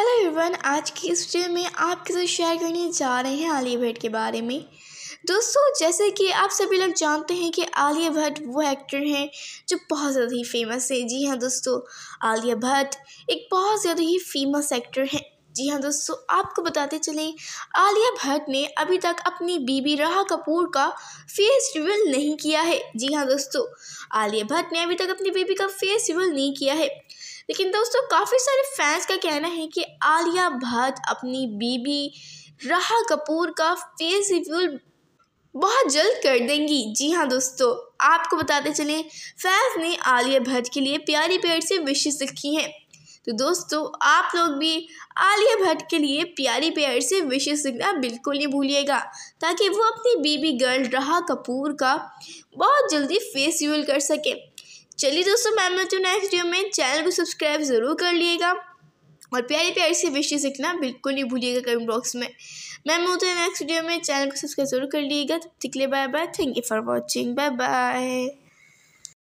hello everyone आज की इस वीडियो में आपके साथ शेयर करने जा रहे हैं आलिया भट्ट के बारे में दोस्तों जैसे कि आप सभी लोग जानते हैं कि आलिया भट्ट वो एक्टर हैं जो बहुत ज़्यादा ही फेमस हैं जी हाँ दोस्तों आलिया भट्ट एक बहुत ज़्यादा ही फेमस एक्टर हैं जी हाँ दोस्तों आपको बताते चलें आलिया भट्ट ने अभी तक अपनी बीबी राह कपूर का फेस रिवील नहीं किया है जी हाँ दोस्तों आलिया भट्ट ने अभी तक अपनी बीबी का फेस रिवील नहीं किया है लेकिन दोस्तों काफ़ी सारे फैंस का कहना है कि आलिया भट्ट अपनी बीबी रहा कपूर का फेस रिव्यूल बहुत जल्द कर देंगी जी हाँ दोस्तों आपको बताते चलें फैंस ने आलिया भट्ट के लिए प्यारी प्यार से विशेष लिखी हैं तो दोस्तों आप लोग भी आलिया भट्ट के लिए प्यारी प्यार से विशेष लिखना बिल्कुल नहीं भूलिएगा ताकि वो अपनी बीबी गर्ल रहा कपूर का बहुत जल्दी फेस रिव्यूल कर सकें चलिए दोस्तों मैम मिलती हूँ नेक्स्ट वीडियो में चैनल को सब्सक्राइब ज़रूर कर लिएगा और प्यारी प्यारी से विशेष सीखना बिल्कुल नहीं भूलिएगा कमेंट बॉक्स में मैम मिलती हूँ नेक्स्ट वीडियो में चैनल को सब्सक्राइब जरूर कर लिएगा तब तक के लिए bye bye thank you for watching bye bye